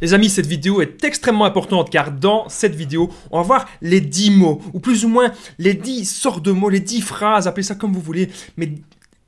Les amis, cette vidéo est extrêmement importante car dans cette vidéo, on va voir les 10 mots, ou plus ou moins les 10 sortes de mots, les 10 phrases, appelez ça comme vous voulez, mais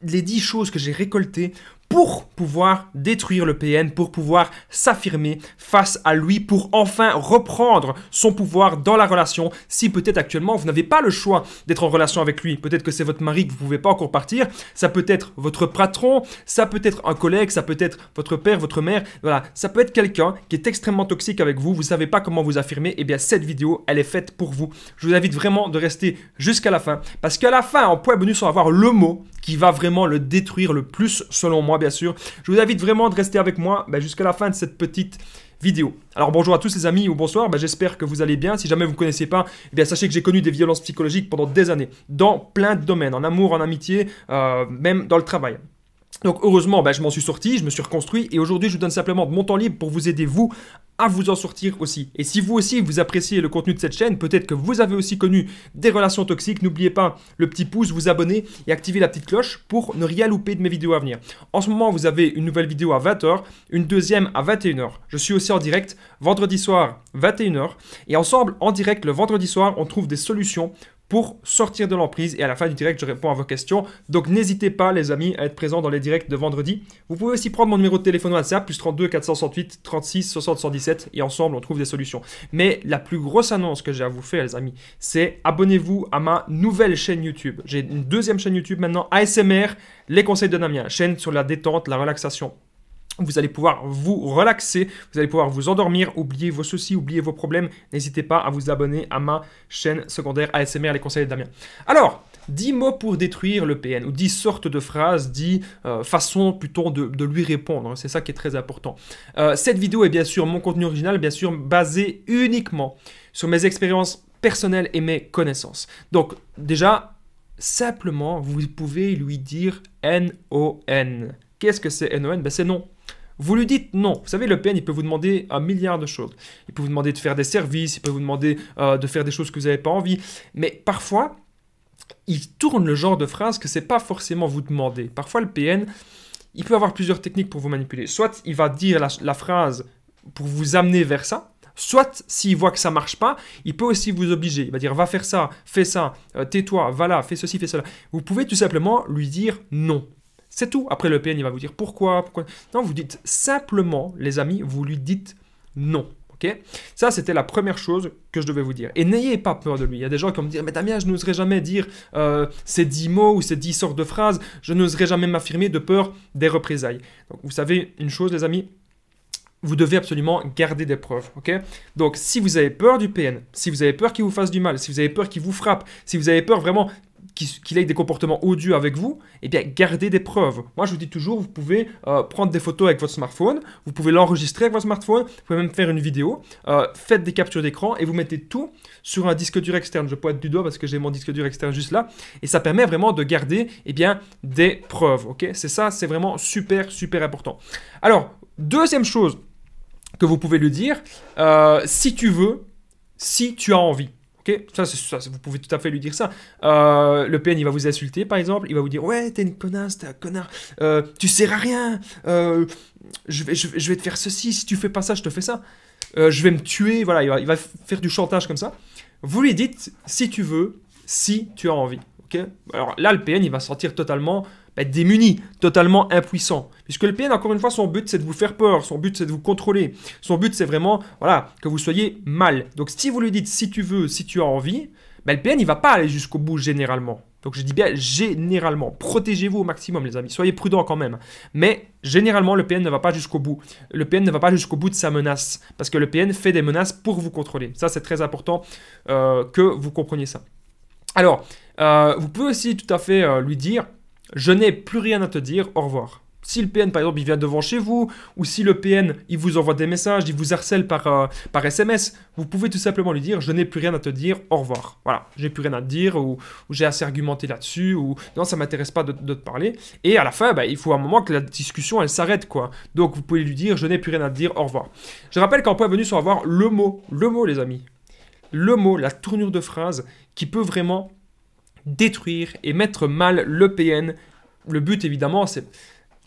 les 10 choses que j'ai récoltées pour pouvoir détruire le PN, pour pouvoir s'affirmer face à lui, pour enfin reprendre son pouvoir dans la relation, si peut-être actuellement vous n'avez pas le choix d'être en relation avec lui, peut-être que c'est votre mari que vous ne pouvez pas encore partir, ça peut être votre patron, ça peut être un collègue, ça peut être votre père, votre mère, voilà, ça peut être quelqu'un qui est extrêmement toxique avec vous, vous ne savez pas comment vous affirmer, et eh bien cette vidéo, elle est faite pour vous. Je vous invite vraiment de rester jusqu'à la fin, parce qu'à la fin, en point bonus, on va voir le mot qui va vraiment le détruire le plus selon moi bien sûr. Je vous invite vraiment de rester avec moi ben, jusqu'à la fin de cette petite vidéo. Alors bonjour à tous les amis ou bonsoir, ben, j'espère que vous allez bien. Si jamais vous ne connaissez pas, eh sachez que j'ai connu des violences psychologiques pendant des années, dans plein de domaines, en amour, en amitié, euh, même dans le travail. Donc heureusement, ben, je m'en suis sorti, je me suis reconstruit et aujourd'hui je vous donne simplement de mon temps libre pour vous aider vous à vous en sortir aussi. Et si vous aussi vous appréciez le contenu de cette chaîne, peut-être que vous avez aussi connu des relations toxiques, n'oubliez pas le petit pouce, vous abonner et activer la petite cloche pour ne rien louper de mes vidéos à venir. En ce moment, vous avez une nouvelle vidéo à 20h, une deuxième à 21h. Je suis aussi en direct vendredi soir 21h et ensemble en direct le vendredi soir, on trouve des solutions pour sortir de l'emprise. Et à la fin du direct, je réponds à vos questions. Donc n'hésitez pas, les amis, à être présents dans les directs de vendredi. Vous pouvez aussi prendre mon numéro de téléphone WhatsApp, plus 32 468 36 60 117, et ensemble, on trouve des solutions. Mais la plus grosse annonce que j'ai à vous faire, les amis, c'est abonnez-vous à ma nouvelle chaîne YouTube. J'ai une deuxième chaîne YouTube maintenant, ASMR, les conseils de Damien, chaîne sur la détente, la relaxation. Vous allez pouvoir vous relaxer, vous allez pouvoir vous endormir, oublier vos soucis, oublier vos problèmes. N'hésitez pas à vous abonner à ma chaîne secondaire ASMR Les Conseils de Damien. Alors, 10 mots pour détruire le PN, ou 10 sortes de phrases, 10 euh, façons plutôt de, lui répondre. C'est ça qui est très important. Euh, cette vidéo est bien sûr mon contenu original, bien sûr basé uniquement sur mes expériences personnelles et mes connaissances. Donc, déjà, simplement, vous pouvez lui dire NON. Qu'est-ce que c'est NON ben, C'est non. Vous lui dites non. Vous savez, Le PN, il peut vous demander un milliard de choses. Il peut vous demander de faire des services, il peut vous demander euh, de faire des choses que vous n'avez pas envie. Mais parfois, il tourne le genre de phrase que c'est pas forcément vous demander. Parfois, le PN, il peut avoir plusieurs techniques pour vous manipuler. Soit il va dire la, phrase pour vous amener vers ça, Soit, s'il voit que ça marche pas, il peut aussi vous obliger. Il va dire va faire ça, fais ça, euh, tais-toi, va là, fais ceci, fais cela. Vous pouvez tout simplement lui dire non. C'est tout. Après, le PN, il va vous dire pourquoi, pourquoi. Non, vous dites simplement, les amis, vous lui dites non. ok ça, c'était la première chose que je devais vous dire. Et n'ayez pas peur de lui. Il y a des gens qui vont me dire, mais Damien, je n'oserais jamais dire euh, ces dix mots ou ces dix sortes de phrases. Je n'oserais jamais m'affirmer de peur des représailles. Donc, vous savez une chose, les amis, vous devez absolument garder des preuves, ok Donc, si vous avez peur du PN, si vous avez peur qu'il vous fasse du mal, si vous avez peur qu'il vous frappe, si vous avez peur vraiment qu'il ait des comportements odieux avec vous, eh bien, gardez des preuves. Moi, je vous dis toujours, vous pouvez euh, prendre des photos avec votre smartphone, vous pouvez l'enregistrer avec votre smartphone, vous pouvez même faire une vidéo, euh, faites des captures d'écran et vous mettez tout sur un disque dur externe. Je pointe du doigt parce que j'ai mon disque dur externe juste là. Et ça permet vraiment de garder, eh bien, des preuves, ok C'est ça, c'est vraiment super, super important. Alors, deuxième chose que vous pouvez lui dire, euh, si tu veux, si tu as envie vous pouvez tout à fait lui dire ça. Euh, le PN, il va vous insulter, par exemple. Il va vous dire Ouais, t'es une connasse, t'es un connard. Euh, tu sers à rien. Euh, je, vais, te faire ceci. Si tu fais pas ça, je te fais ça. je vais me tuer. Voilà, il va, faire du chantage comme ça. Vous lui dites Si tu veux, si tu as envie. ok Alors là, le PN, il va sortir totalement être démuni, totalement impuissant. Puisque le PN, encore une fois, son but, c'est de vous faire peur, son but, c'est de vous contrôler, son but, c'est vraiment, voilà, que vous soyez mal. Donc si vous lui dites si tu veux, si tu as envie, ben, le PN, il va pas aller jusqu'au bout généralement. Donc je dis bien généralement, protégez-vous au maximum les amis, soyez prudents quand même. Mais généralement le PN ne va pas jusqu'au bout. Le PN ne va pas jusqu'au bout de sa menace, parce que le PN fait des menaces pour vous contrôler. Ça c'est très important euh, que vous compreniez ça. Alors, euh, vous pouvez aussi tout à fait euh, lui dire, je n'ai plus rien à te dire, au revoir. Si le PN, par exemple, il vient devant chez vous, ou si le PN, il vous envoie des messages, il vous harcèle par, euh, par SMS, vous pouvez tout simplement lui dire, je n'ai plus rien à te dire, au revoir. Voilà, j'ai plus rien à te dire, ou, j'ai assez argumenté là-dessus, ou non, ça m'intéresse pas de, te parler. Et à la fin, bah, il faut un moment que la discussion, elle s'arrête, quoi. Donc, vous pouvez lui dire, je n'ai plus rien à te dire, au revoir. Je rappelle qu'en point venu, sur avoir le mot, le mot, les amis. Le mot, la tournure de phrase qui peut vraiment détruire et mettre mal le PN. Le but, évidemment, c'est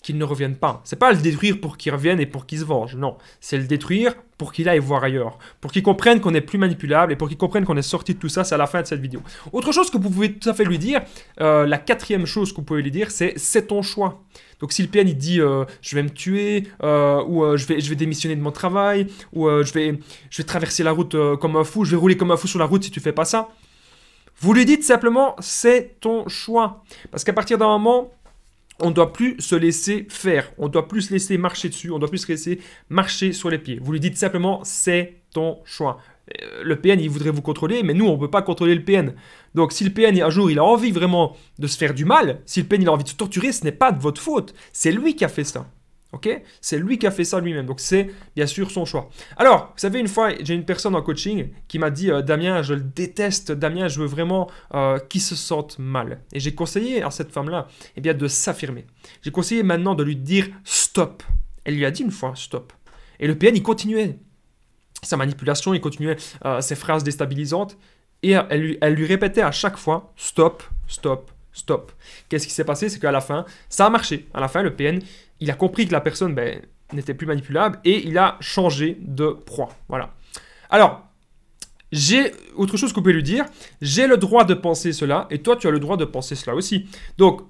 qu'il ne revienne pas. C'est pas le détruire pour qu'il revienne et pour qu'il se venge, non. C'est le détruire pour qu'il aille voir ailleurs, pour qu'il comprenne qu'on est plus manipulable et pour qu'il comprenne qu'on est sorti de tout ça, c'est à la fin de cette vidéo. Autre chose que vous pouvez tout à fait lui dire, euh, la quatrième chose que vous pouvez lui dire, c'est c'est ton choix. Donc si le PN il dit euh, je vais me tuer euh, ou je, vais, je vais démissionner de mon travail ou je, vais, je vais traverser la route comme un fou, je vais rouler comme un fou sur la route si tu fais pas ça, vous lui dites simplement c'est ton choix. Parce qu'à partir d'un moment, on ne doit plus se laisser faire, on ne doit plus se laisser marcher dessus, on ne doit plus se laisser marcher sur les pieds. Vous lui dites simplement c'est ton choix. Euh, le PN, il voudrait vous contrôler, mais nous, on ne peut pas contrôler le PN. Donc, si le PN, un jour, il a envie vraiment de se faire du mal, si le PN, il a envie de se torturer, ce n'est pas de votre faute. C'est lui qui a fait ça. C'est lui qui a fait ça lui-même. Donc c'est bien sûr son choix. Alors, vous savez, une fois, j'ai une personne en coaching qui m'a dit euh, Damien, je le déteste, Damien, je veux vraiment euh, qu'il se sente mal. Et j'ai conseillé à cette femme-là eh bien, de s'affirmer. J'ai conseillé maintenant de lui dire stop. Elle lui a dit une fois stop. Et le PN, il continuait sa manipulation, il continuait euh, ses phrases déstabilisantes. Et elle lui répétait à chaque fois stop, stop, stop. Qu'est-ce qui s'est passé C'est qu'à la fin, ça a marché. À la fin, le PN, il a compris que la personne ben, n'était plus manipulable et il a changé de proie. Voilà. Alors, j'ai autre chose qu'on peut lui dire. J'ai le droit de penser cela et toi, tu as le droit de penser cela aussi. Donc,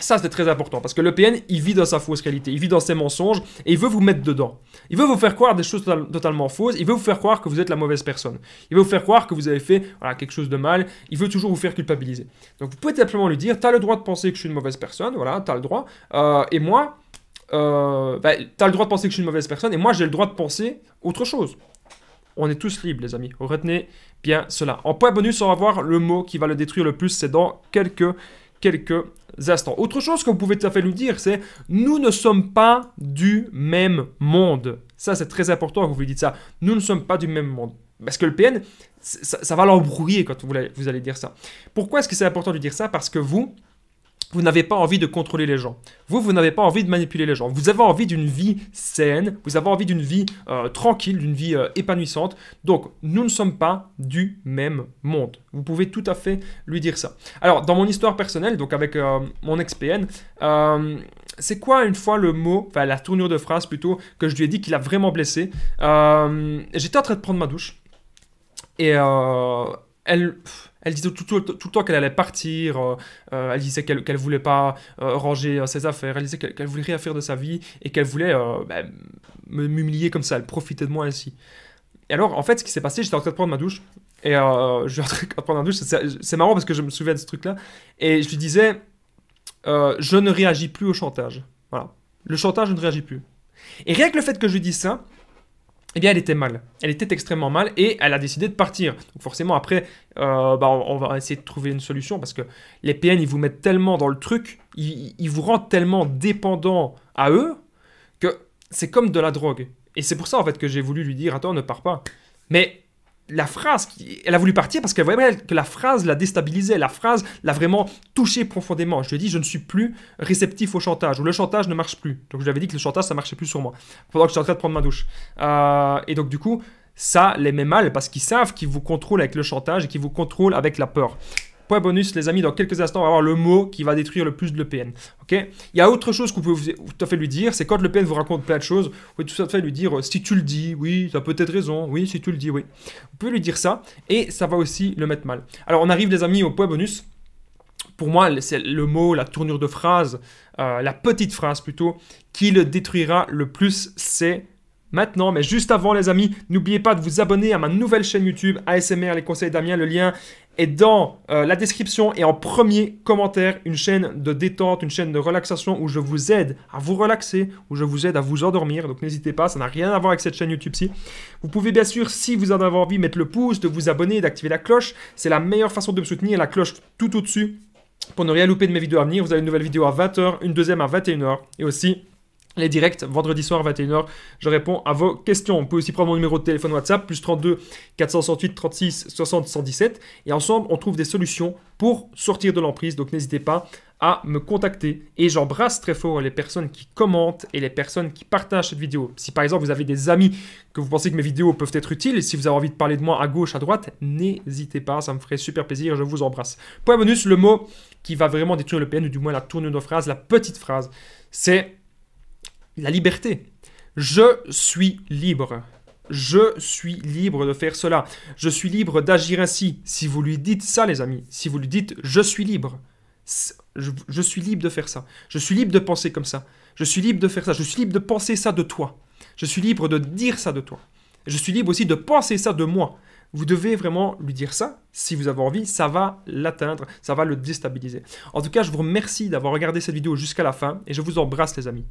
ça, c'est très important parce que le PN, il vit dans sa fausse qualité, il vit dans ses mensonges et il veut vous mettre dedans. Il veut vous faire croire des choses totalement fausses, il veut vous faire croire que vous êtes la mauvaise personne. Il veut vous faire croire que vous avez fait voilà, quelque chose de mal, il veut toujours vous faire culpabiliser. Donc vous pouvez simplement lui dire, t'as le droit de penser que je suis une mauvaise personne, voilà, t'as le droit. Euh, et moi, euh, bah, t'as le droit de penser que je suis une mauvaise personne et moi, j'ai le droit de penser autre chose. On est tous libres, les amis. Retenez bien cela. En point bonus, on va voir le mot qui va le détruire le plus, c'est dans quelques quelques instants. Autre chose que vous pouvez tout à fait lui dire, c'est nous ne sommes pas du même monde. Ça, c'est très important que vous lui dites ça. Nous ne sommes pas du même monde. Parce que le PN, ça, va va l'embrouiller quand vous, vous allez dire ça. Pourquoi est-ce que c'est important de lui dire ça Parce que vous, vous n'avez pas envie de contrôler les gens. Vous, vous n'avez pas envie de manipuler les gens. Vous avez envie d'une vie saine, vous avez envie d'une vie euh, tranquille, d'une vie euh, épanouissante. Donc, nous ne sommes pas du même monde. Vous pouvez tout à fait lui dire ça. Alors, dans mon histoire personnelle, donc avec euh, mon ex-PN, c'est quoi une fois le mot, enfin la tournure de phrase plutôt, que je lui ai dit qu'il a vraiment blessé J'étais en train de prendre ma douche. Et elle, disait tout, tout, le temps qu'elle allait partir, euh, euh, elle disait qu'elle qu'elle voulait pas euh, ranger ses affaires, elle disait qu'elle voulait rien faire de sa vie et qu'elle voulait bah, m'humilier comme ça, elle profitait de moi ainsi. Et alors, en fait, ce qui s'est passé, j'étais en train de prendre ma douche, et je suis en train de prendre ma douche, c'est marrant parce que je me souviens de ce truc-là, et je lui disais, je ne réagis plus au chantage. Voilà. Le chantage, je ne réagis plus. Et rien que le fait que je lui dise ça, eh bien, elle était mal. Elle était extrêmement mal et elle a décidé de partir. Donc forcément, après, euh, bah, on, va essayer de trouver une solution parce que les PN, ils vous mettent tellement dans le truc, ils, ils vous rendent tellement dépendant à eux que c'est comme de la drogue. Et c'est pour ça, en fait, que j'ai voulu lui dire, attends, ne pars pas. Mais la phrase, elle a voulu partir parce qu'elle voyait que la phrase la déstabilisait, la phrase l'a vraiment touchée profondément. Je lui ai dit, je ne suis plus réceptif au chantage, ou le chantage ne marche plus. Donc je lui avais dit que le chantage, ça marchait plus sur moi, pendant que j'étais en train de prendre ma douche. Euh, et donc du coup, ça les met mal parce qu'ils savent qu'ils vous contrôlent avec le chantage et qu'ils vous contrôlent avec la peur. Point bonus, les amis, dans quelques instants, on va avoir le mot qui va détruire le plus de l'EPN. ok Il y a autre chose que vous pouvez vous, tout à fait lui dire, c'est quand l'EPN vous raconte plein de choses, vous pouvez tout à fait lui dire euh, si tu le dis, oui, tu as peut-être raison, oui, si tu le dis, oui. Vous pouvez lui dire ça, et ça va aussi le mettre mal. Alors, on arrive, les amis, au point bonus. Pour moi, c'est le mot, la tournure de phrase, euh, la petite phrase plutôt, qui le détruira le plus, c'est maintenant. Mais juste avant, les amis, n'oubliez pas de vous abonner à ma nouvelle chaîne YouTube ASMR Les Conseils Damien. Le lien et dans euh, la description et en premier commentaire une chaîne de détente, une chaîne de relaxation où je vous aide à vous relaxer, où je vous aide à vous endormir. Donc n'hésitez pas, ça n'a rien à voir avec cette chaîne YouTube-ci. Vous pouvez bien sûr, si vous en avez envie, mettre le pouce, de vous abonner, d'activer la cloche. C'est la meilleure façon de me soutenir, la cloche tout au-dessus. Pour ne rien louper de mes vidéos à venir, vous avez une nouvelle vidéo à 20h, une deuxième à 21h et aussi les directs, vendredi soir 21h, je réponds à vos questions. On peut aussi prendre mon numéro de téléphone WhatsApp, plus 32 468 36 60 117. Et ensemble, on trouve des solutions pour sortir de l'emprise. Donc n'hésitez pas à me contacter. Et j'embrasse très fort les personnes qui commentent et les personnes qui partagent cette vidéo. Si par exemple vous avez des amis que vous pensez que mes vidéos peuvent être utiles, si vous avez envie de parler de moi à gauche, à droite, n'hésitez pas, ça me ferait super plaisir, je vous embrasse. Point bonus, le mot qui va vraiment détruire le PN, ou du moins la tournure de phrase, la petite phrase, c'est la liberté. Je suis libre. Je suis libre de faire cela. Je suis libre d'agir ainsi. Si vous lui dites ça, les amis, si vous lui dites je suis libre, je, suis libre de faire ça. Je suis libre de penser comme ça. Je suis libre de faire ça. Je suis libre de penser ça de toi. Je suis libre de dire ça de toi. Je suis libre aussi de penser ça de moi. Vous devez vraiment lui dire ça. Si vous avez envie, ça va l'atteindre, ça va le déstabiliser. En tout cas, je vous remercie d'avoir regardé cette vidéo jusqu'à la fin et je vous embrasse les amis.